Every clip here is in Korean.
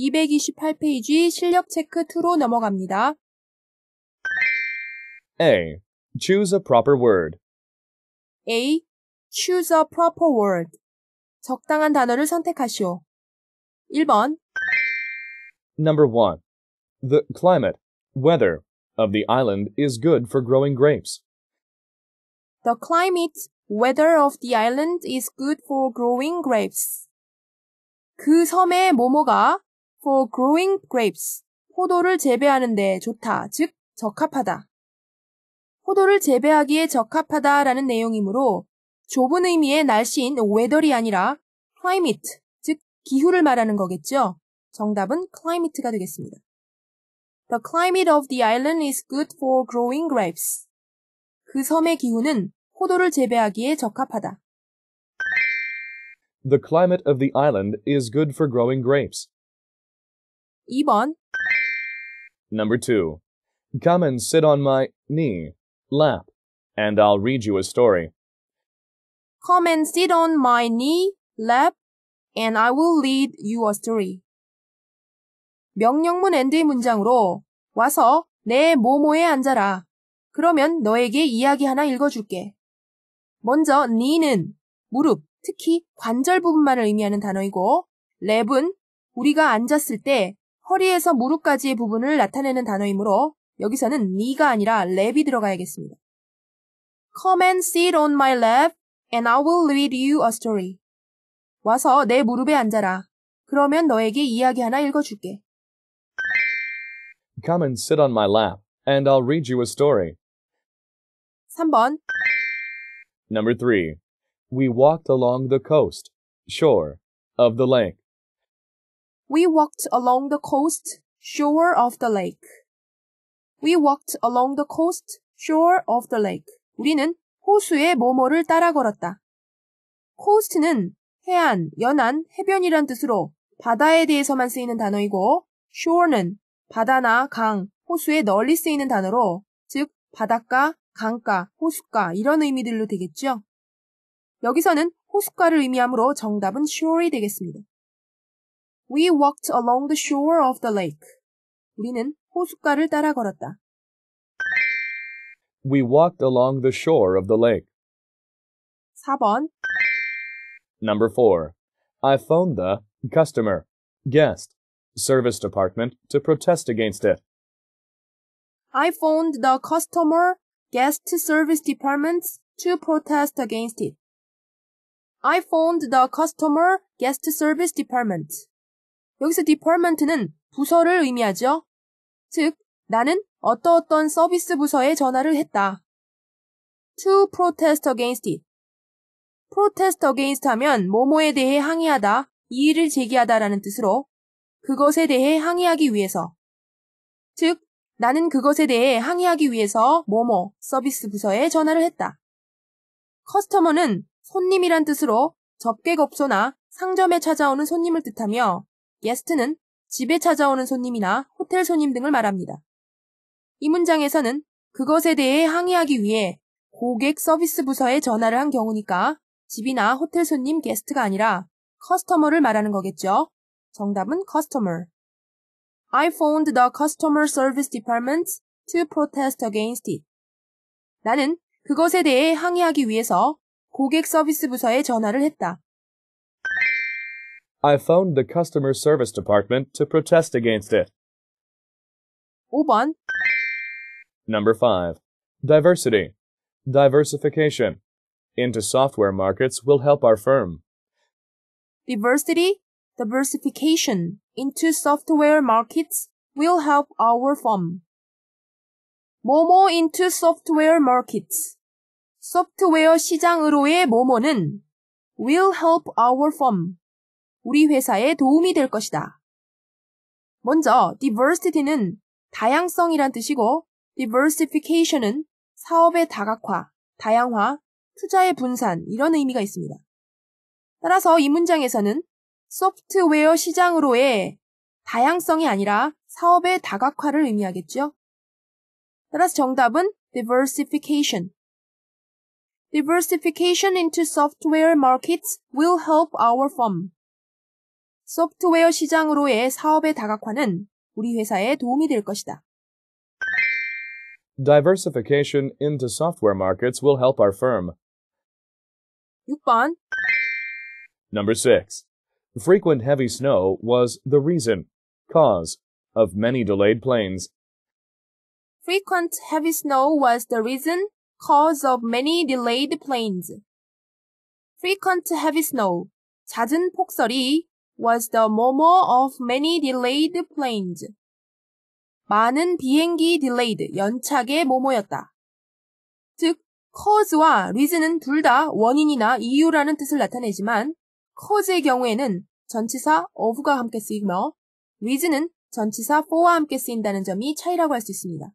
228페이지 실력 체크 2로 넘어갑니다. A. Choose a proper word. A. Choose a proper word. 적당한 단어를 선택하시오. 1번 Number 1. The climate, weather, of the island is good for growing grapes. The climate, weather of the island is good for growing grapes. 그 섬의 모모가 for growing grapes. 포도를 재배하는 데 좋다, 즉 적합하다. 포도를 재배하기에 적합하다라는 내용이므로 좁은 의미의 날씨인 weather이 아니라 climate, 즉 기후를 말하는 거겠죠. 정답은 climate가 되겠습니다. The climate of the island is good for growing grapes. 그 섬의 기후는 포도를 재배하기에 적합하다. The climate of the island is good for growing grapes. 2번. Number 2. Come and sit on my knee, lap, and I'll read you a story. Come and sit on my knee, lap, and I will read you a story. 명령문 앤드의 문장으로 와서 내 모모에 앉아라. 그러면 너에게 이야기 하나 읽어줄게. 먼저 knee는 무릎, 특히 관절 부분만을 의미하는 단어이고 랩은 우리가 앉았을 때 허리에서 무릎까지의 부분을 나타내는 단어이므로 여기서는 me가 아니라 랩이 들어가야겠습니다. Come and sit on my lap and I will read you a story. 와서 내 무릎에 앉아라. 그러면 너에게 이야기 하나 읽어줄게. Come and sit on my lap and I'll read you a story. 3번 Number 3. We walked along the coast, shore, of the lake. We walked along the coast shore of the lake. We walked along the coast shore of the lake. 우리는 호수의 모모를 따라 걸었다. coast는 해안, 연안, 해변이란 뜻으로 바다에 대해서만 쓰이는 단어이고 shore는 바다나 강, 호수에 널리 쓰이는 단어로 즉 바닷가, 강가, 호숫가 이런 의미들로 되겠죠. 여기서는 호숫가를 의미하므로 정답은 shore이 되겠습니다. We walked along the shore of the lake. 우리는 호숫가를 따라 걸었다. We walked along the shore of the lake. 4번 Number 4. I phoned the customer, guest, service department to protest against it. I phoned the customer, guest service department to protest against it. I phoned the customer, guest service department. 여기서 department는 부서를 의미하죠. 즉, 나는 어떠어떤 서비스 부서에 전화를 했다. to protest against it. protest against 하면 뭐뭐에 대해 항의하다, 이의를 제기하다라는 뜻으로 그것에 대해 항의하기 위해서. 즉, 나는 그것에 대해 항의하기 위해서 뭐뭐 서비스 부서에 전화를 했다. 커스터머는 손님이란 뜻으로 접객업소나 상점에 찾아오는 손님을 뜻하며 게스트는 집에 찾아오는 손님이나 호텔 손님 등을 말합니다. 이 문장에서는 그것에 대해 항의하기 위해 고객 서비스 부서에 전화를 한 경우니까 집이나 호텔 손님 게스트가 아니라 커스터머를 말하는 거겠죠. 정답은 customer. I phoned the customer service department to protest against it. 나는 그것에 대해 항의하기 위해서 고객 서비스 부서에 전화를 했다. I phoned the customer service department to protest against it. 5번 Number 5. Diversity. Diversification into software markets will help our firm. Diversity, diversification into software markets will help our firm. 모모 into software markets. Software 시장으로의 모모는 will help our firm. 우리 회사에 도움이 될 것이다. 먼저 diversity는 다양성이란 뜻이고 diversification은 사업의 다각화, 다양화, 투자의 분산 이런 의미가 있습니다. 따라서 이 문장에서는 소프트웨어 시장으로의 다양성이 아니라 사업의 다각화를 의미하겠죠. 따라서 정답은 diversification. Diversification into software markets will help our firm. 소프트웨어 시장으로의 사업의 다각화는 우리 회사에 도움이 될 것이다. Diversification into software markets will help our firm. 6번 Number 6. Frequent heavy snow was the reason, cause, of many delayed planes. Frequent heavy snow was the reason, cause of many delayed planes. Frequent heavy snow, 잦은 폭설이 was the murmur of many delayed planes. 많은 비행기 delayed, 연착의 모모였다. 즉, cause와 reason은 둘 다 원인이나 이유라는 뜻을 나타내지만, cause의 경우에는 전치사 of가 함께 쓰이며, reason은 전치사 for와 함께 쓰인다는 점이 차이라고 할 수 있습니다.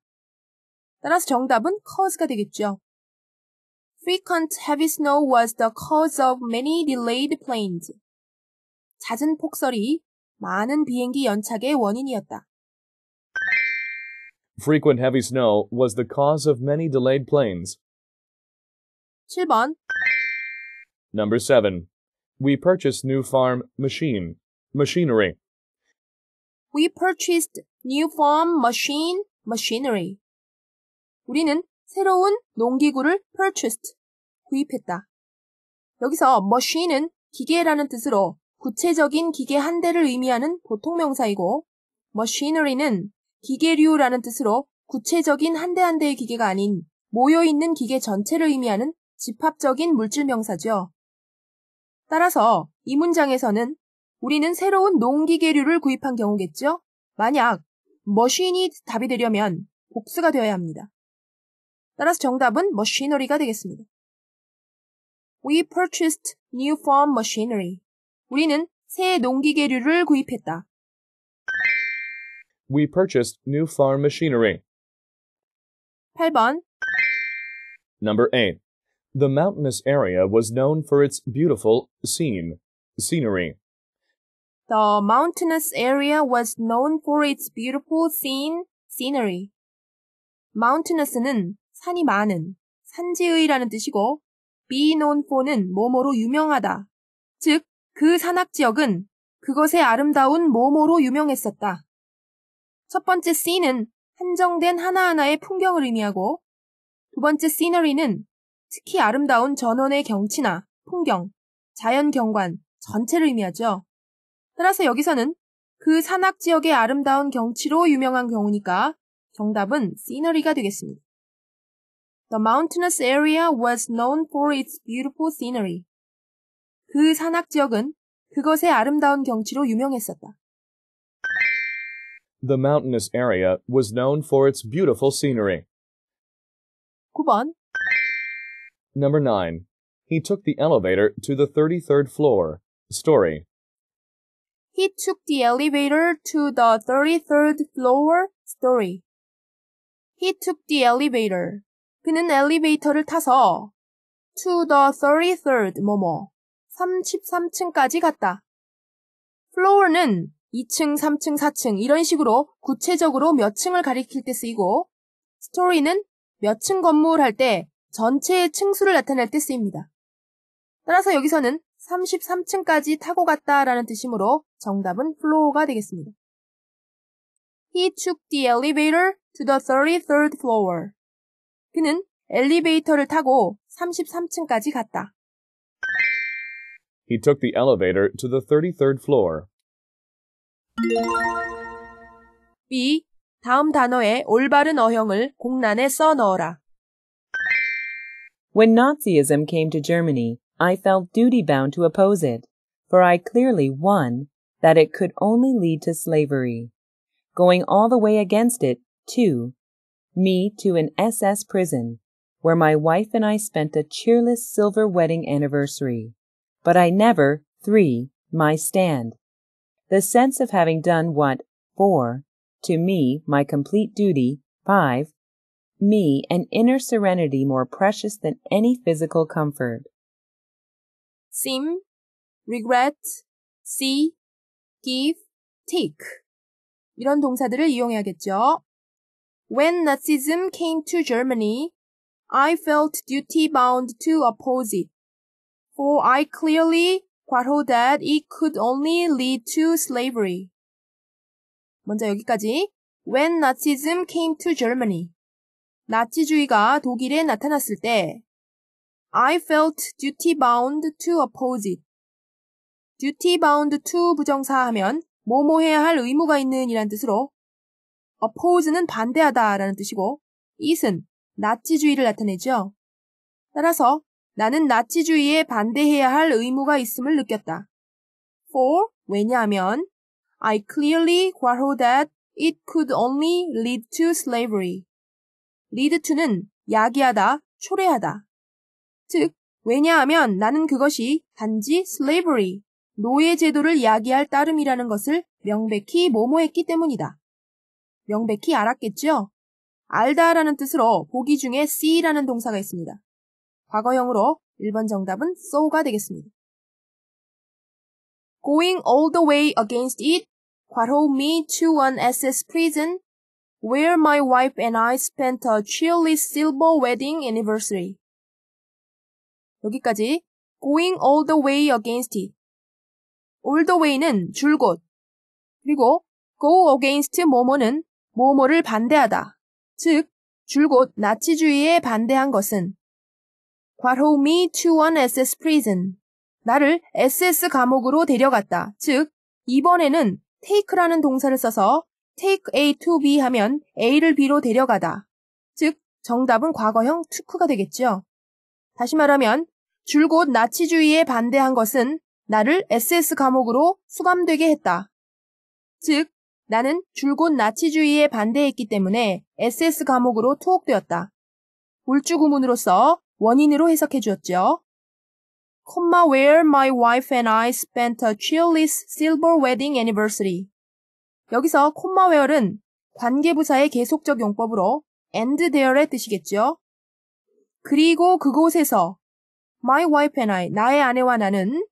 따라서 정답은 cause가 되겠죠. Frequent heavy snow was the cause of many delayed planes. 잦은 폭설이 많은 비행기 연착의 원인이었다. Frequent heavy snow was the cause of many delayed planes. 7번 Number 7. We purchased new farm machine machinery. We purchased new farm machine machinery. 우리는 새로운 농기구를 purchased 구입했다. 여기서 machine은 기계라는 뜻으로 구체적인 기계 한 대를 의미하는 보통 명사이고 machinery는 기계류라는 뜻으로 구체적인 한 대 한 대의 기계가 아닌 모여있는 기계 전체를 의미하는 집합적인 물질 명사죠. 따라서 이 문장에서는 우리는 새로운 농기계류를 구입한 경우겠죠? 만약 머신이 답이 되려면 복수가 되어야 합니다. 따라서 정답은 머 a c h i 가 되겠습니다. We purchased new farm machinery. 우리는 새 구입했다. We purchased new farm machinery. 8번 Number 8. The mountainous area was known for its beautiful scene, scenery. The mountainous area was known for its beautiful scene, scenery. mountainous는 산이 많은, 산지의라는 뜻이고, be known for는 뭐뭐로 유명하다. 즉, 그 산악 지역은 그것의 아름다운 모모로 유명했었다. 첫 번째 c 은 한정된 하나하나의 풍경을 의미하고 두 번째 시너리는 특히 아름다운 전원의 경치나 풍경, 자연 경관 전체를 의미하죠. 따라서 여기서는 그 산악 지역의 아름다운 경치로 유명한 경우니까 정답은 시너리가 되겠습니다. The mountainous area was known for its beautiful scenery. 그 산악 지역은 그것의 아름다운 경치로 유명했었다. The mountainous area was known for its beautiful scenery. 9번 Number 9. He took the elevator to the 33rd floor, story. He took the elevator to the 33rd floor, story. He took the elevator. 그는 엘리베이터를 타서 to the 33rd 뭐뭐 33층까지 갔다. 플로어는 2층, 3층, 4층 이런 식으로 구체적으로 몇 층을 가리킬 때 쓰이고 스토리는 몇 층 건물 할 때 전체의 층수를 나타낼 때 쓰입니다. 따라서 여기서는 33층까지 타고 갔다라는 뜻이므로 정답은 플로어가 되겠습니다. He took the elevator to the 33rd floor. 그는 엘리베이터를 타고 33층까지 갔다. He took the elevator to the 33rd floor. B. 다음 단어의 올바른 어형을 공란에 써 넣어라. When Nazism came to Germany, I felt duty bound to oppose it, for I clearly, won that it could only lead to slavery. Going all the way against it, too, me to an SS prison, where my wife and I spent a cheerless silver wedding anniversary but I never, 3. My stand. The sense of having done what, 4. To me, my complete duty, 5. Me, an inner serenity more precious than any physical comfort. Seem, regret, see, give, take. 이런 동사들을 이용해야겠죠. When Nazism came to Germany, I felt duty bound to oppose it. for I clearly 과호 that it could only lead to slavery. 먼저 여기까지 when Nazism came to Germany. 나치주의가 독일에 나타났을 때 I felt duty bound to oppose it. duty bound to 부정사하면 뭐뭐 해야 할 의무가 있는 이란 뜻으로 oppose는 반대하다 라는 뜻이고 it은 나치주의를 나타내죠. 따라서 나는 나치주의에 반대해야 할 의무가 있음을 느꼈다. For, 왜냐하면, I clearly 괄호 that it could only lead to slavery. lead to는 야기하다, 초래하다. 즉, 왜냐하면 나는 그것이 단지 slavery, 노예 제도를 야기할 따름이라는 것을 명백히 모모했기 때문이다. 명백히 알았겠죠 알다라는 뜻으로 보기 중에 see라는 동사가 있습니다. 과거형으로 1번 정답은 so가 되겠습니다. Going all the way against it, 괄호 me to an SS prison, where my wife and I spent a chilly silver wedding anniversary. 여기까지 going all the way against it. all the way는 줄곧, 그리고 go against 뭐뭐는 뭐뭐를 반대하다, 즉 줄곧 나치주의에 반대한 것은 괄호 me to an SS prison. 나를 SS 감옥으로 데려갔다. 즉, 이번에는 take라는 동사를 써서 take A to B 하면 A를 B로 데려가다. 즉, 정답은 과거형 투크가 되겠죠. 다시 말하면, 줄곧 나치주의에 반대한 것은 나를 SS 감옥으로 수감되게 했다. 즉, 나는 줄곧 나치주의에 반대했기 때문에 SS 감옥으로 투옥되었다. 울주구문으로써 원인으로 해석해 주었죠. comma where my wife and I spent a cheerless silver wedding anniversary. 여기서 comma where는 관계부사의 계속적 용법으로 and there의 뜻이겠죠. 그리고 그곳에서 my wife and I, 나의 아내와 나는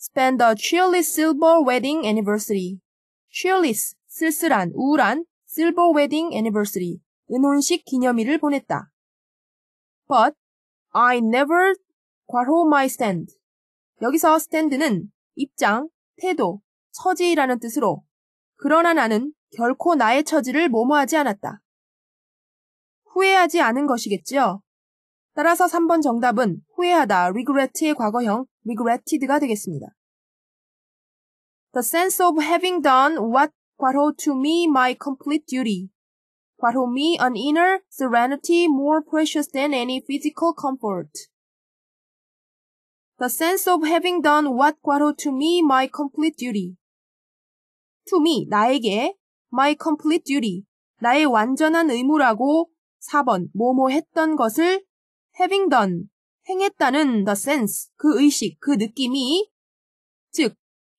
spend a cheerless silver wedding anniversary. cheerless, 쓸쓸한, 우울한 silver wedding anniversary, 은혼식 기념일을 보냈다. But I never 괄호 my stand. 여기서 stand는 입장, 태도, 처지라는 뜻으로 그러나 나는 결코 나의 처지를 모모하지 않았다. 후회하지 않은 것이겠지요. 따라서 3번 정답은 후회하다 regret의 과거형 regretted가 되겠습니다. The sense of having done what 괄호 to me my complete duty but to me an inner serenity more precious than any physical comfort. The sense of having done what Guaro to me my complete duty. To me, 나에게, my complete duty, 나의 완전한 의무라고 4번, 뭐뭐 했던 것을 having done, 행했다는 the sense, 그 의식, 그 느낌이, 즉,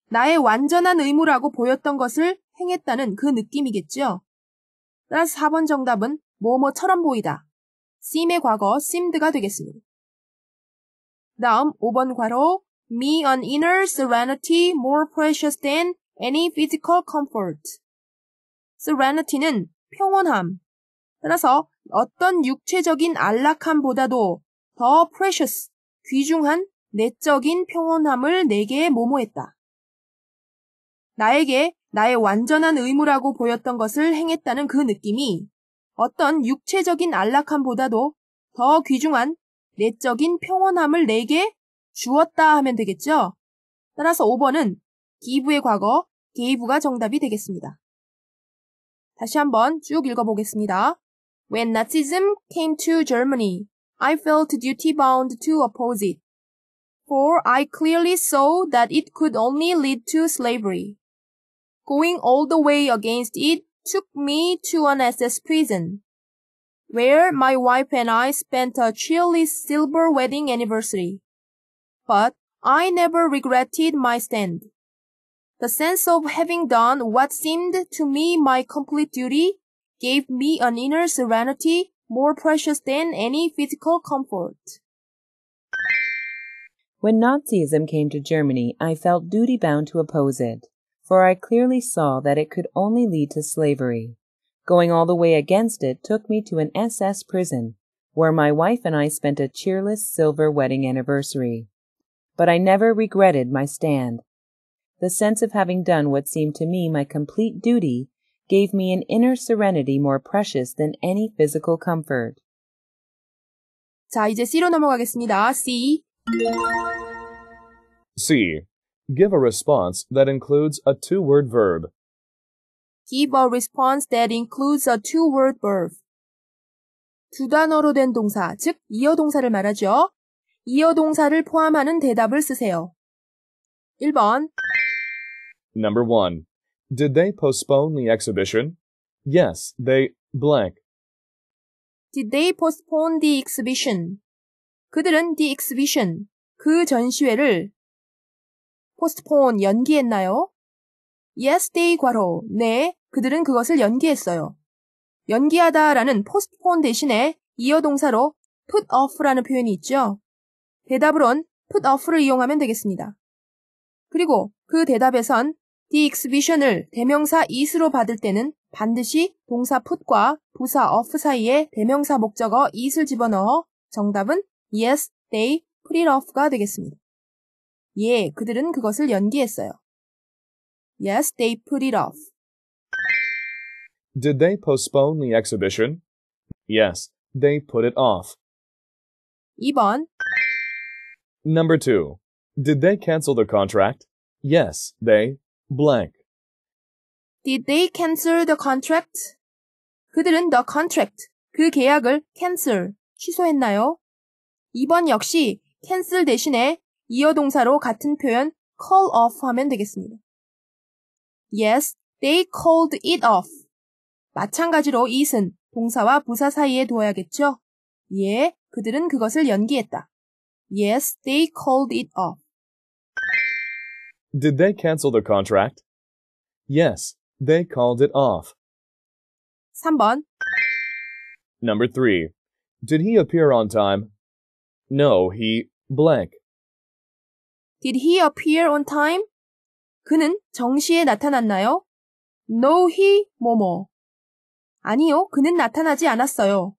나의 완전한 의무라고 보였던 것을 행했다는 그 느낌이겠죠. 따라서 4번 정답은 뭐뭐처럼 보이다. seem의 과거 seemed가 되겠습니다. 다음 5번 괄호 me an inner serenity more precious than any physical comfort. serenity는 평온함. 따라서 어떤 육체적인 안락함보다도 더 precious, 귀중한 내적인 평온함을 내게 모모했다. 나에게 나의 완전한 의무라고 보였던 것을 행했다는 그 느낌이 어떤 육체적인 안락함보다도 더 귀중한 내적인 평온함을 내게 주었다 하면 되겠죠. 따라서 5번은 기부의 과거, 게이브가 정답이 되겠습니다. 다시 한번 쭉 읽어보겠습니다. When Nazism came to Germany, I felt duty bound to oppose it. For I clearly saw that it could only lead to slavery. Going all the way against it took me to an SS prison, where my wife and I spent a chilly silver wedding anniversary. But I never regretted my stand. The sense of having done what seemed to me my complete duty gave me an inner serenity more precious than any physical comfort. When Nazism came to Germany, I felt duty bound to oppose it for I clearly saw that it could only lead to slavery. Going all the way against it took me to an SS prison, where my wife and I spent a cheerless silver wedding anniversary. But I never regretted my stand. The sense of having done what seemed to me my complete duty gave me an inner serenity more precious than any physical comfort. 자, 이제 C로 넘어가겠습니다. C. C. Give a response that includes a two-word verb. Give a response that includes a two-word verb. 두 단어로 된 동사, 즉 이어 동사를 말하죠. 이어 동사를 포함하는 대답을 쓰세요. 1번 Number 1. Did they postpone the exhibition? Yes, they blank. Did they postpone the exhibition? 그들은 the exhibition, 그 전시회를 포스트폰 연기했나요? Yes, they 괄호. 네, 그들은 그것을 연기했어요. 연기하다라는 포스트폰 대신에 이어 동사로 put off라는 표현이 있죠. 대답으론 put off를 이용하면 되겠습니다. 그리고 그 대답에선 the exhibition을 대명사 is로 받을 때는 반드시 동사 put과 부사 off 사이에 대명사 목적어 is을 집어넣어 정답은 yes, they, put it off가 되겠습니다. 예, 그들은 그것을 연기했어요. Yes, they put it off. Did they postpone the exhibition? Yes, they put it off. 2번. Number 2. Did they cancel the contract? Yes, they blank. Did they cancel the contract? 그들은 the contract, 그 계약을 cancel, 취소했나요? 2번 역시 cancel 대신에 이어 동사로 같은 표현 call off 하면 되겠습니다. Yes, they called it off. 마찬가지로 it은 동사와 부사 사이에 두어야겠죠? 예, 그들은 그것을 연기했다. Yes, they called it off. Did they cancel the contract? Yes, they called it off. 3번. Number 3. Did he appear on time? No, he blank Did he appear on time? 그는 정시에 나타났나요? No, he, 뭐뭐. 아니요, 그는 나타나지 않았어요.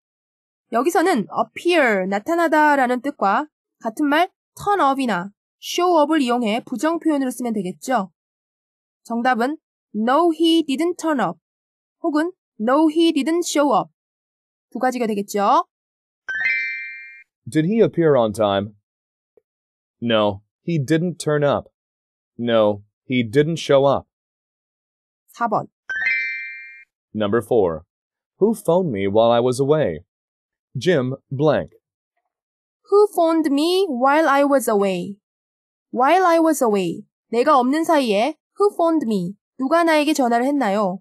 여기서는 appear, 나타나다 라는 뜻과 같은 말 turn up이나 show up을 이용해 부정 표현으로 쓰면 되겠죠. 정답은 No, he didn't turn up 혹은 No, he didn't show up 두 가지가 되겠죠. Did he appear on time? No, He didn't turn up. No, he didn't show up. 4번. Number 4. Who phoned me while I was away? Jim blank. Who phoned me while I was away? While I was away. 내가 없는 사이에 who phoned me? 누가 나에게 전화를 했나요?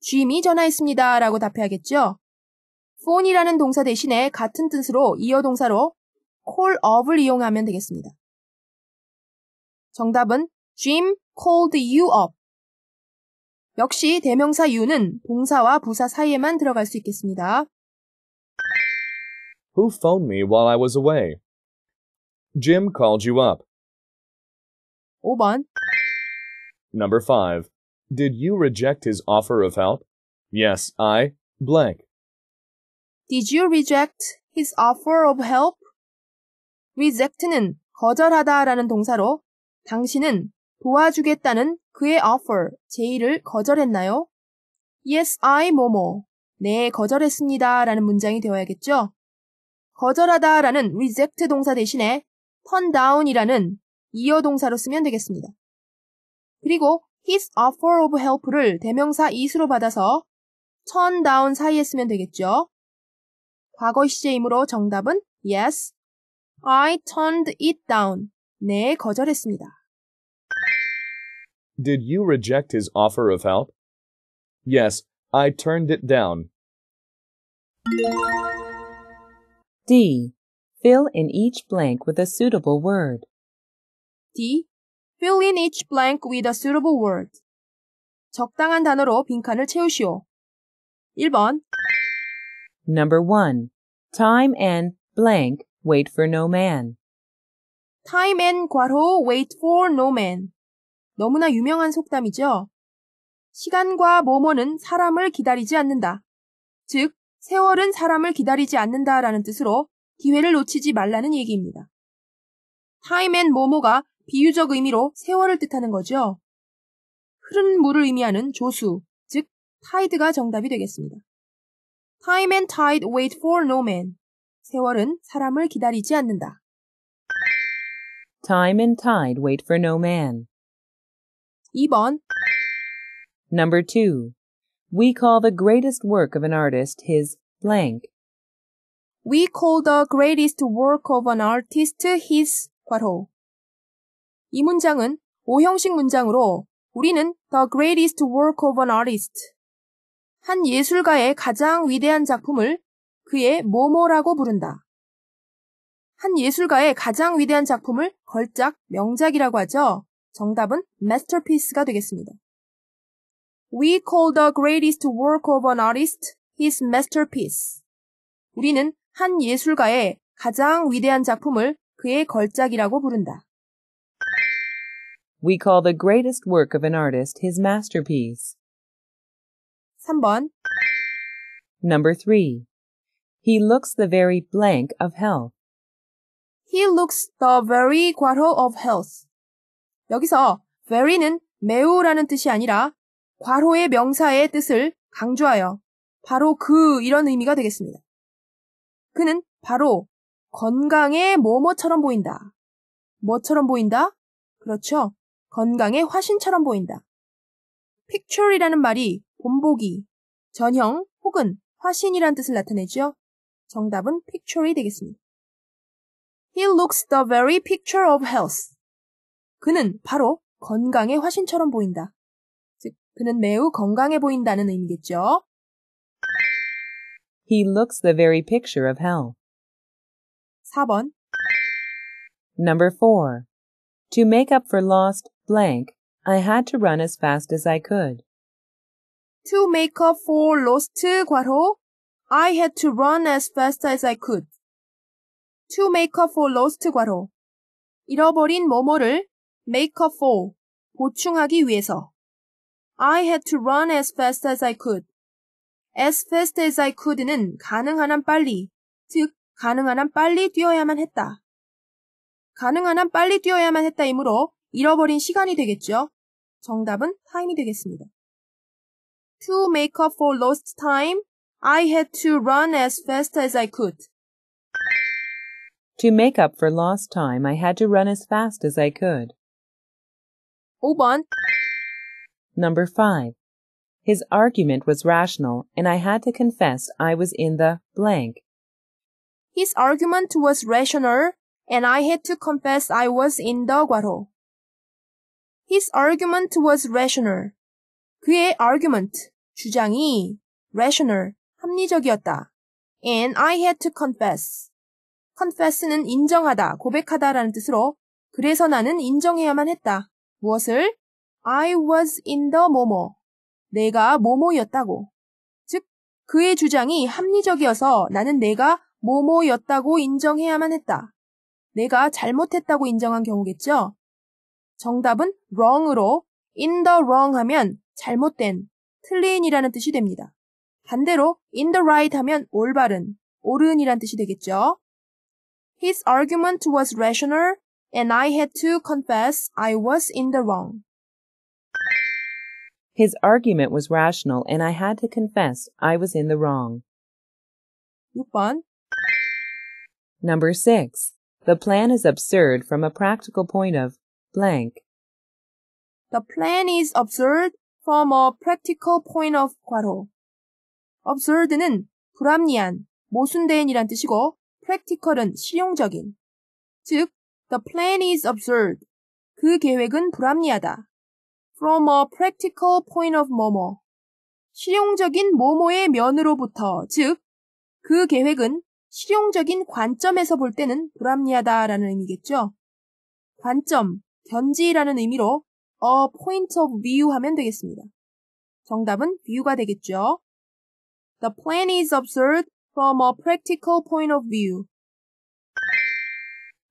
Jim이 전화했습니다. 라고 답해야겠죠? phone이라는 동사 대신에 같은 뜻으로 이어 동사로 call of을 이용하면 되겠습니다. 정답은 Jim called you up. 역시 대명사 you는 동사와 부사 사이에만 들어갈 수 있겠습니다. Who phoned me while I was away? Jim called you up. 5번. Number 5. Did you reject his offer of help? Yes, I blank. Did you reject his offer of help? reject는 거절하다라는 동사로 당신은 도와주겠다는 그의 offer, 제의를 거절했나요? Yes, I, 뭐뭐. 네, 거절했습니다. 라는 문장이 되어야겠죠? 거절하다 라는 reject 동사 대신에 turn down 이라는 이어 동사로 쓰면 되겠습니다. 그리고 his offer of help를 대명사 is로 받아서 turn down 사이에 쓰면 되겠죠? 과거 시제이므로 정답은 yes, I turned it down. 네, 거절했습니다. Did you reject his offer of help? Yes, I turned it down. D. Fill in each blank with a suitable word. D. Fill in each blank with a suitable word. 적당한 단어로 빈칸을 채우시오. 1번 Number 1. Time and blank wait for no man. Time and 과로 wait for no man. 너무나 유명한 속담이죠. 시간과 모모는 사람을 기다리지 않는다. 즉, 세월은 사람을 기다리지 않는다라는 뜻으로 기회를 놓치지 말라는 얘기입니다. 타 i m e a 가 비유적 의미로 세월을 뜻하는 거죠. 흐른 물을 의미하는 조수, 즉타이드가 정답이 되겠습니다. time and tide wait for no man. 세월은 사람을 기다리지 않는다. time and tide wait for no man. 2번 Number 2. We call the greatest work of an artist his blank. We call the greatest work of an artist his 괄호. 이 문장은 오형식 문장으로 우리는 the greatest work of an artist. 한 예술가의 가장 위대한 작품을 그의 모모라고 부른다. 한 예술가의 가장 위대한 작품을 걸작 명작이라고 하죠. 정답은 masterpiece가 되겠습니다. We call the greatest work of an artist his masterpiece. 우리는 한 예술가의 가장 위대한 작품을 그의 걸작이라고 부른다. We call the greatest work of an artist his masterpiece. 3번 Number 3. He looks the very blank of health. He looks the very quarrel of health. 여기서 very는 매우라는 뜻이 아니라 괄호의 명사의 뜻을 강조하여 바로 그 이런 의미가 되겠습니다. 그는 바로 건강의 뭐뭐처럼 보인다. 뭐처럼 보인다? 그렇죠. 건강의 화신처럼 보인다. picture이라는 말이 본보기, 전형 혹은 화신이란 뜻을 나타내죠. 정답은 picture이 되겠습니다. He looks the very picture of health. 그는 바로 건강의 화신처럼 보인다. 즉, 그는 매우 건강해 보인다는 의미겠죠. He looks the very picture of health. 4번. Number 4. To make up for lost blank, I had to run as fast as I could. To make up for lost 과로 I had to run as fast as I could. To make up for lost 과로 잃어버린 뭐뭐를 make up for 보충하기 위해서 I had to run as fast as I could. as fast as I could는 가능한 한 빨리, 즉 가능한 한 빨리 뛰어야만 했다. 가능한 한 빨리 뛰어야만 했다이므로 잃어버린 시간이 되겠죠. 정답은 time이 되겠습니다. To make up for lost time, I had to run as fast as I could. To make up for lost time, I had to run as fast as I could. 5번 Number 5. His argument was rational, and I had to confess I was in the blank. His argument was rational, and I had to confess I was in the guaro. His argument was rational. 그의 argument, 주장이 rational, 합리적이었다. And I had to confess. confess는 인정하다, 고백하다라는 뜻으로 그래서 나는 인정해야만 했다. 무엇을? I was in the 뭐뭐. 내가 뭐뭐였다고. 즉, 그의 주장이 합리적이어서 나는 내가 뭐뭐였다고 인정해야만 했다. 내가 잘못했다고 인정한 경우겠죠? 정답은 wrong으로 in the wrong 하면 잘못된, 틀린이라는 뜻이 됩니다. 반대로 in the right 하면 올바른, 옳은이란 뜻이 되겠죠. His argument was rational and I had to confess I was in the wrong. His argument was rational, and I had to confess I was in the wrong. 6번. Number 6. The plan is absurd from a practical point of blank. The plan is absurd from a practical point of 과로. absurd는 불합리한, 모순된이란 뜻이고 practical은 실용적인. 즉, The plan is absurd. 그 계획은 불합리하다. From a practical point of 뭐뭐. 실용적인 뭐뭐의 면으로부터, 즉, 그 계획은 실용적인 관점에서 볼 때는 불합리하다라는 의미겠죠. 관점, 견지라는 의미로 a point of view 하면 되겠습니다. 정답은 view가 되겠죠. The plan is absurd from a practical point of view.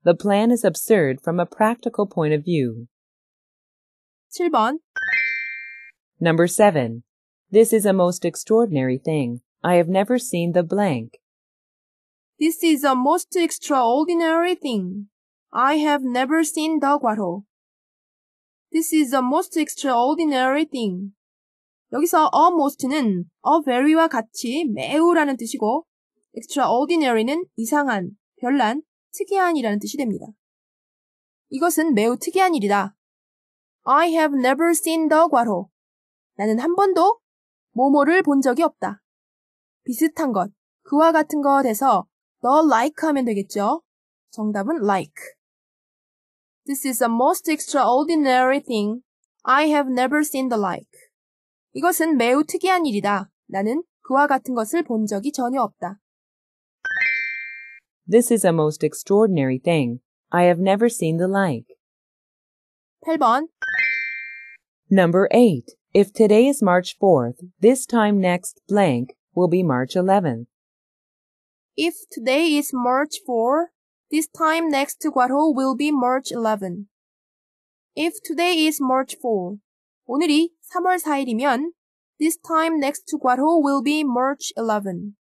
The plan is absurd from a practical point of view. 7번 Number 7. This is a most extraordinary thing. I have never seen the blank. This is a most extraordinary thing. I have never seen the guaro. This is a most extraordinary thing. 여기서 almost는 a very와 같이 매우라는 뜻이고 extraordinary는 이상한, 별난, 특이한이라는 뜻이 됩니다. 이것은 매우 특이한 일이다. I have never seen the 과로. 나는 한 번도 모모를 본 적이 없다. 비슷한 것, 그와 같은 것에서 the like 하면 되겠죠. 정답은 like. This is a most extraordinary thing. I have never seen the like. 이것은 매우 특이한 일이다. 나는 그와 같은 것을 본 적이 전혀 없다. This is a most extraordinary thing. I have never seen the like. 8번. Number 8. If today is March 4th, this time next blank will be March 11th. If today is March 4, this time next 과로 will be March 11. If today is March 4, 오늘이 3월 4일이면 this time next 과로 will be March 11.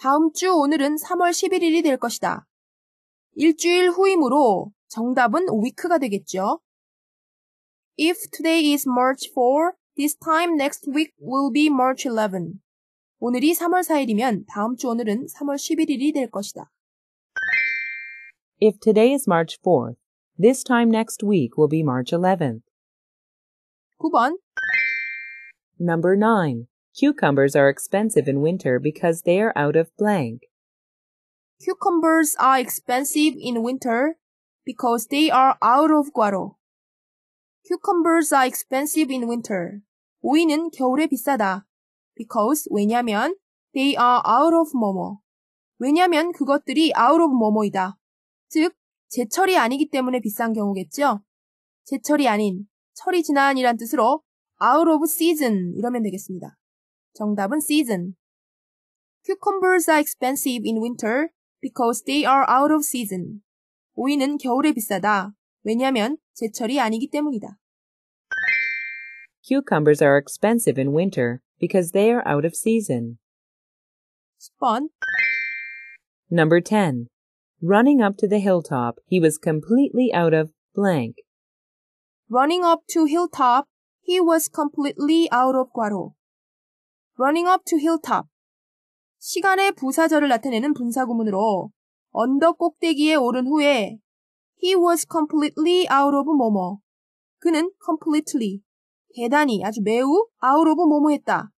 다음 주 오늘은 3월 11일이 될 것이다. 일주일 후이므로 정답은 week가 되겠죠. If today is March 4, this time next week will be March 11. 오늘이 3월 4일이면 다음 주 오늘은 3월 11일이 될 것이다. If today is March 4th, this time next week will be March 11th. 9번 Number 9. Cucumbers are expensive in winter because they are out of blank. Cucumbers are expensive in winter because they are out of guaro. Cucumbers are expensive in winter. 오이는 겨울에 비싸다. Because 왜냐면 they are out of 뭐뭐. 왜냐면 그것들이 out of 뭐뭐이다. 즉 제철이 아니기 때문에 비싼 경우겠죠. 제철이 아닌 철이 지난이란 뜻으로 out of season 이러면 되겠습니다. 정답은 season. Cucumbers are expensive in winter because they are out of season. 오이는 겨울에 비싸다. 왜냐면 제철이 아니기 때문이다. Cucumbers are expensive in winter because they are out of season. 10번. Number 10. Running up to the hilltop, he was completely out of blank. Running up to hilltop, he was completely out of 과로. running up to hilltop. 시간의 부사절을 나타내는 분사구문으로 언덕 꼭대기에 오른 후에 he was completely out of 뭐뭐. 그는 completely 대단히 아주 매우 out of 뭐뭐 했다.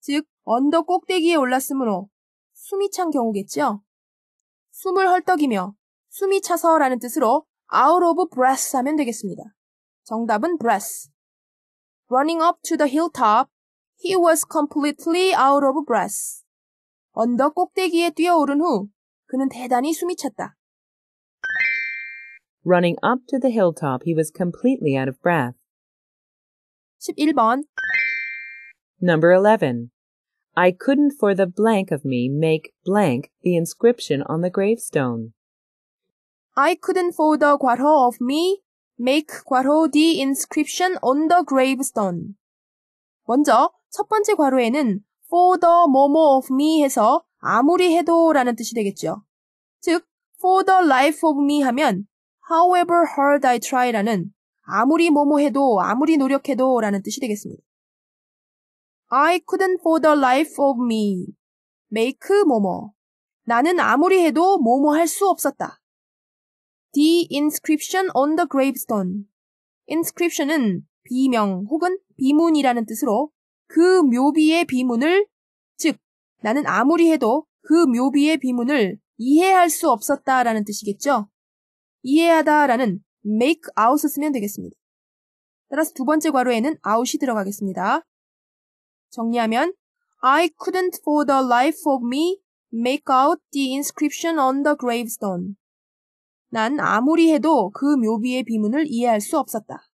즉 언덕 꼭대기에 올랐으므로 숨이 찬 경우겠죠. 숨을 헐떡이며 숨이 차서라는 뜻으로 out of breath 하면 되겠습니다. 정답은 breath. running up to the hilltop He was completely out of breath. 언덕 꼭대기에 뛰어오른 후 그는 대단히 숨이 찼다. Running up to the hilltop, he was completely out of breath. 11번 Number 11. I couldn't for the blank of me make blank the inscription on the gravestone. I couldn't for the quarto of me make quarto the inscription on the gravestone. 먼저 첫 번째 괄호에는 for the 뭐뭐 of me 해서 아무리 해도 라는 뜻이 되겠죠. 즉, for the life of me 하면 however hard I try 라는 아무리 뭐뭐 해도 아무리 노력해도 라는 뜻이 되겠습니다. I couldn't for the life of me make 뭐뭐 나는 아무리 해도 뭐뭐 할수 없었다. The inscription on the gravestone. inscription은 비명 혹은 비문이라는 뜻으로 그 묘비의 비문을 즉 나는 아무리 해도 그 묘비의 비문을 이해할 수 없었다라는 뜻이겠죠. 이해하다라는 make out 쓰면 되겠습니다. 따라서 두 번째 괄호에는 out이 들어가겠습니다. 정리하면 I couldn't for the life of me make out the inscription on the gravestone. 난 아무리 해도 그 묘비의 비문을 이해할 수 없었다.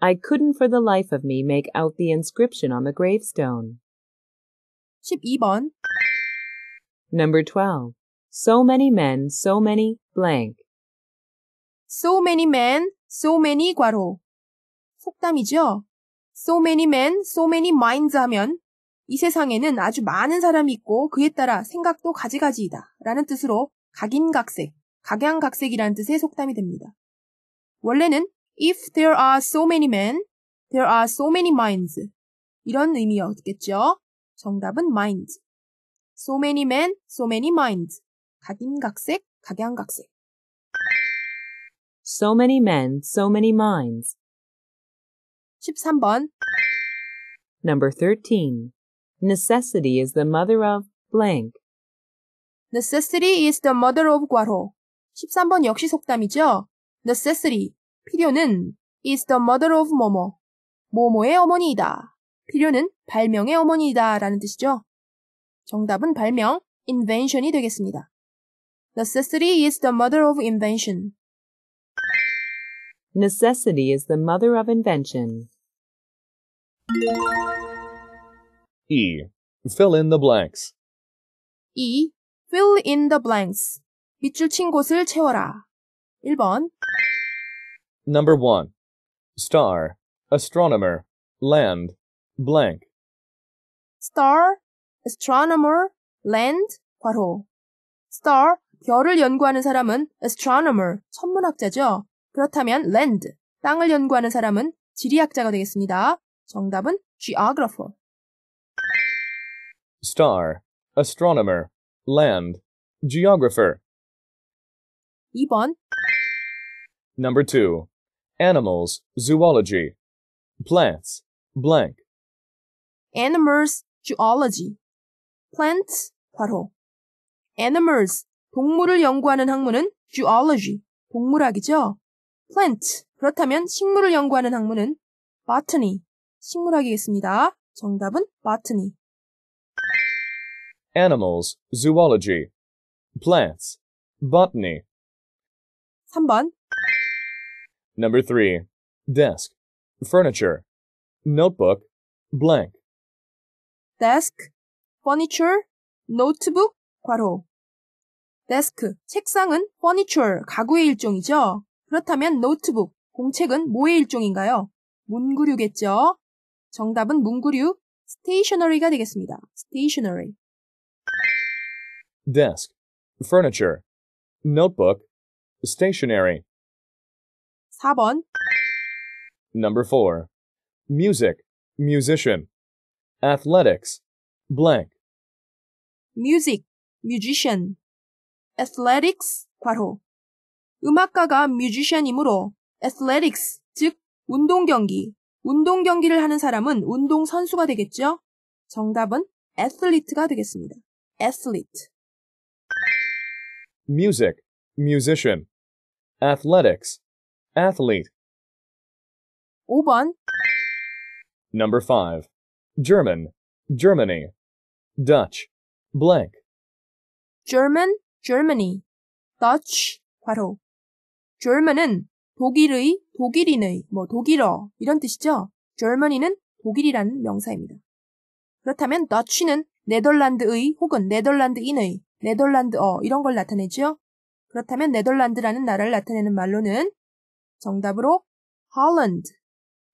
I couldn't for the life of me make out the inscription on the gravestone. 12번. Number 12. So many men, so many blank. So many men, so many 괄호. 속담이죠. So many men, so many minds 하면 이 세상에는 아주 많은 사람이 있고 그에 따라 생각도 가지가지이다 라는 뜻으로 각인각색, 각양각색이라는 뜻의 속담이 됩니다. 원래는 if there are so many men, there are so many minds. 이런 의미였겠죠? 정답은 mind. So many men, so many minds. 각인각색, 각양각색. So many men, so many minds. 13번. Number 13. Necessity is the mother of blank. Necessity is the mother of 과로. 13번 역시 속담이죠? Necessity, 필요는 is the mother of 뭐뭐, 모모의 어머니이다. 필요는 발명의 어머니이다 라는 뜻이죠. 정답은 발명, invention이 되겠습니다. Necessity is the mother of invention. Necessity is the mother of invention. E. Fill in the blanks. E. Fill in the blanks. 밑줄 친 곳을 채워라. 1번 Number 1. Star, astronomer, land, blank. Star, astronomer, land, 괄호. Star, 별을 연구하는 사람은 astronomer, 천문학자죠. 그렇다면 land, 땅을 연구하는 사람은 지리학자가 되겠습니다. 정답은 geographer. Star, astronomer, land, geographer. 2번. Number 2. Animals, zoology. Plants, blank. Animals, zoology. Plants, 바로. Animals, 동물을 연구하는 학문은 zoology, 동물학이죠. Plant, 그렇다면 식물을 연구하는 학문은 botany, 식물학이겠습니다. 정답은 botany. Animals, zoology. Plants, botany. 3번 Number 3. Desk, furniture, notebook, blank. desk, furniture, notebook, 괄호. desk, 책상은 furniture, 가구의 일종이죠. 그렇다면 notebook, 공책은 뭐의 일종인가요? 문구류겠죠. 정답은 문구류, s t a t i o n e r y 가 되겠습니다. s t a t i o n e r y desk, furniture, notebook, s t a t i o n e r y 4번 Number 4. Music, musician. Athletics, blank. Music, musician. Athletics, 과로. 음악가가 뮤지션이므로 athletics, 즉 운동 경기, 운동 경기를 하는 사람은 운동 선수가 되겠죠? 정답은 athlete가 되겠습니다. athlete. Music, musician. Athletics, athlete. 5번 Number 5. German, Germany. Dutch, blank. German, Germany. Dutch, 괄호. German은 독일의, 독일인의, 뭐 독일어 이런 뜻이죠. Germany는 독일이라는 명사입니다. 그렇다면 Dutch는 네덜란드의 혹은 네덜란드인의, 네덜란드어 이런 걸 나타내죠. 그렇다면 네덜란드라는 나라를 나타내는 말로는 정답으로 Holland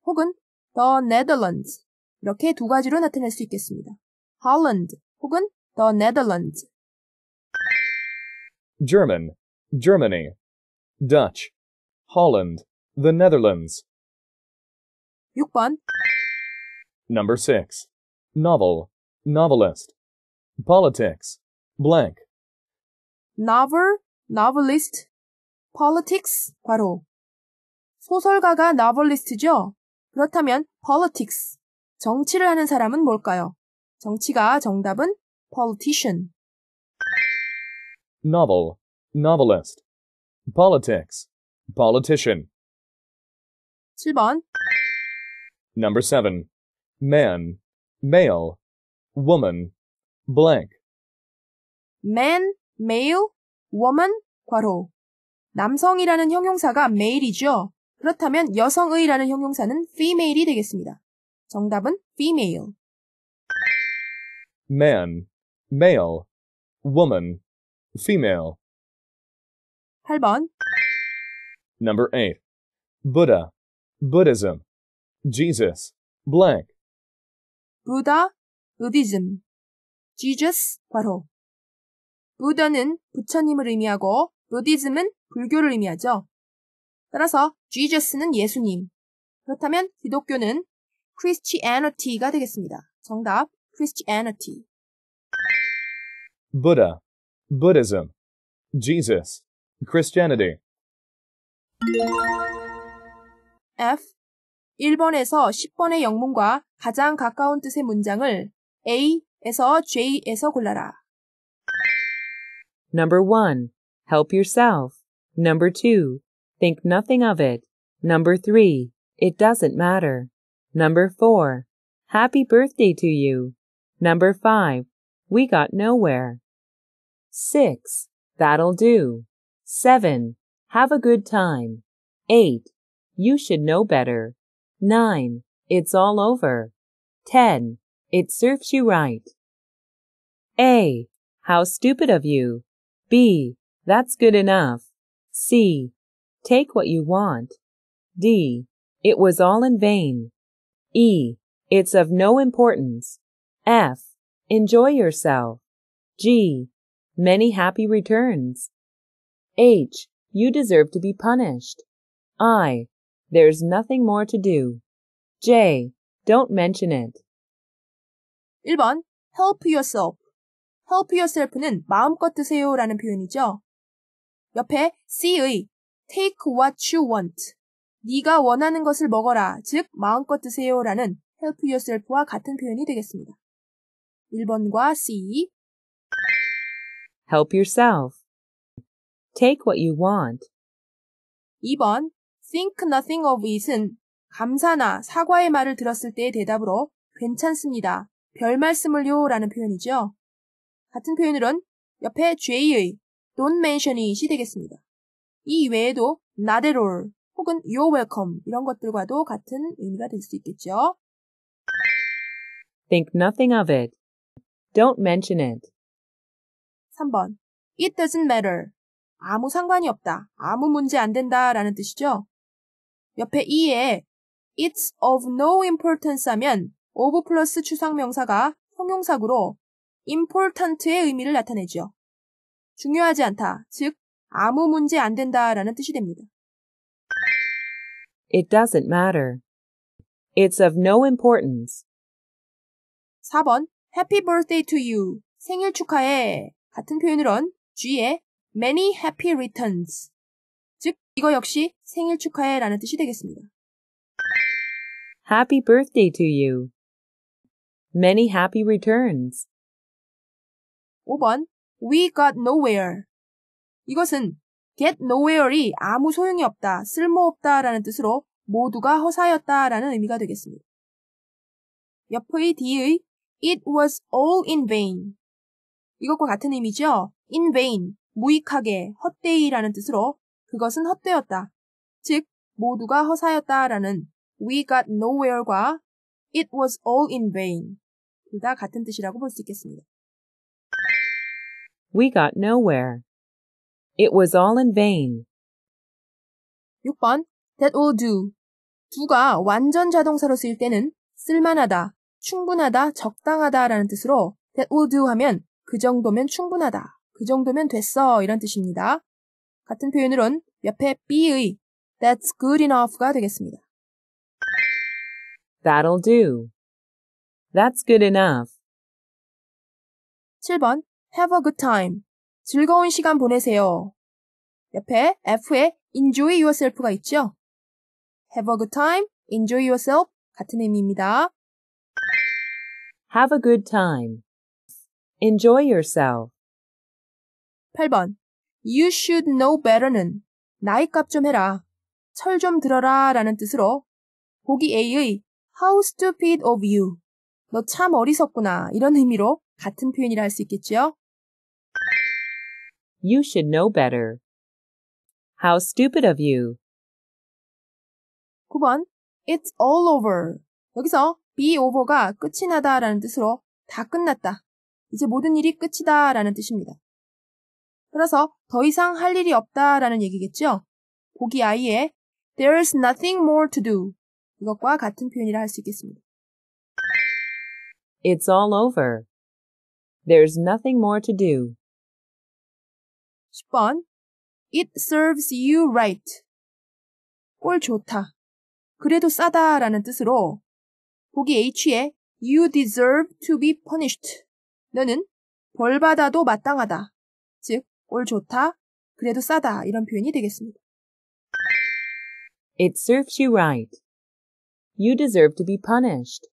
혹은 The Netherlands 이렇게 두 가지로 나타낼 수 있겠습니다. Holland 혹은 The Netherlands. German, Germany, Dutch, Holland, the Netherlands. 6번 Number 6. Novel, novelist, politics, blank. Novel, novelist, politics, 바로 소설가가 novelist죠? 그렇다면 politics, 정치를 하는 사람은 뭘까요? 정치가 정답은 politician. novel, novelist, politics, politician. 7번 Number 7. man, male, woman, blank. man, male, woman, 과로. 남성이라는 형용사가 male이죠. 그렇다면 여성의라는 형용사는 female이 되겠습니다. 정답은 female. man, male, woman, female. 8번. Number 8. Buddha, Buddhism, Jesus, blank. Buddha, Buddhism, Jesus, 바로. 부더는 부처님을 의미하고 부디즘은 불교를 의미하죠. 따라서 Jesus는 예수님. 그렇다면 기독교는 Christianity가 되겠습니다. 정답 Christianity. Buddha, Buddhism, Jesus, Christianity. F. 1번에서 10번의 영문과 가장 가까운 뜻의 문장을 A에서 J에서 골라라. Number 1. Help yourself. Number 2. Think nothing of it. Number three, it doesn't matter. Number four, happy birthday to you. Number five, we got nowhere. Six, that'll do. Seven, have a good time. Eight, you should know better. Nine, it's all over. Ten, it serves you right. A, how stupid of you. B, that's good enough. C, Take what you want. D. It was all in vain. E. It's of no importance. F. Enjoy yourself. G. Many happy returns. H. You deserve to be punished. I. There's nothing more to do. J. Don't mention it. 1번 help yourself. help yourself는 마음껏 드세요라는 표현이죠. 옆에 C의 take what you want. 네가 원하는 것을 먹어라. 즉, 마음껏 드세요라는 help yourself와 같은 표현이 되겠습니다. 1번과 C. help yourself. take what you want. 2번 think nothing of it은 감사나 사과의 말을 들었을 때의 대답으로 괜찮습니다. 별 말씀을요 라는 표현이죠. 같은 표현으론 옆에 죄의 don't mention it이 되겠습니다. 이 외에도 나데롤 혹은 you're welcome 이런 것들과도 같은 의미가 될 수 있겠죠. Think nothing of it. Don't mention it. 3번. It doesn't matter. 아무 상관이 없다. 아무 문제 안 된다. 라는 뜻이죠. 옆에 이에 It's of no importance 하면 of 플러스 추상명사가 형용사구로 important의 의미를 나타내죠. 중요하지 않다. 즉, 아무 문제 안 된다라는 뜻이 됩니다. It doesn't matter. It's of no importance. 4번 Happy birthday to you. 생일 축하해. 같은 표현으론 G의 many happy returns. 즉, 이거 역시 생일 축하해 라는 뜻이 되겠습니다. Happy birthday to you. Many happy returns. 5번 We got nowhere. 이것은 get nowhere이 아무 소용이 없다, 쓸모없다 라는 뜻으로 모두가 허사였다 라는 의미가 되겠습니다. 옆의 뒤의 it was all in vain 이것과 같은 의미죠. in vain, 무익하게, 헛되이 라는 뜻으로 그것은 헛되었다. 즉, 모두가 허사였다 라는 we got nowhere과 it was all in vain 둘 다 같은 뜻이라고 볼 수 있겠습니다. We got nowhere It was all in vain. 6번 that will do. do가 완전 자동사로 쓰일 때는 쓸만하다, 충분하다, 적당하다 라는 뜻으로 that will do 하면 그 정도면 충분하다, 그 정도면 됐어 이런 뜻입니다. 같은 표현으론 옆에 be의 that's good enough가 되겠습니다. That'll do. That's good enough. 7번 Have a good time. 즐거운 시간 보내세요. 옆에 F에 enjoy yourself가 있죠? Have a good time, enjoy yourself 같은 의미입니다. Have a good time. Enjoy yourself. 8번. You should know better는 나이 값좀 해라. 철 좀 들어라 라는 뜻으로 보기 A의 How stupid of you. 너 참 어리석구나 이런 의미로 같은 표현이라 할 수 있겠지요. You should know better. How stupid of you. 9번 It's all over. 여기서 be over가 끝이 나다 라는 뜻으로 다 끝났다. 이제 모든 일이 끝이다 라는 뜻입니다. 따라서 더 이상 할 일이 없다 라는 얘기겠죠? 보기 아이의 There s nothing more to do. 이것과 같은 표현이라 할 수 있겠습니다. It's all over. There's nothing more to do. 10번. It serves you right. 꼴 좋다. 그래도 싸다 라는 뜻으로 보기 H에 You deserve to be punished. 너는 벌 받아도 마땅하다. 즉, 꼴 좋다. 그래도 싸다. 이런 표현이 되겠습니다. It serves you right. You deserve to be punished.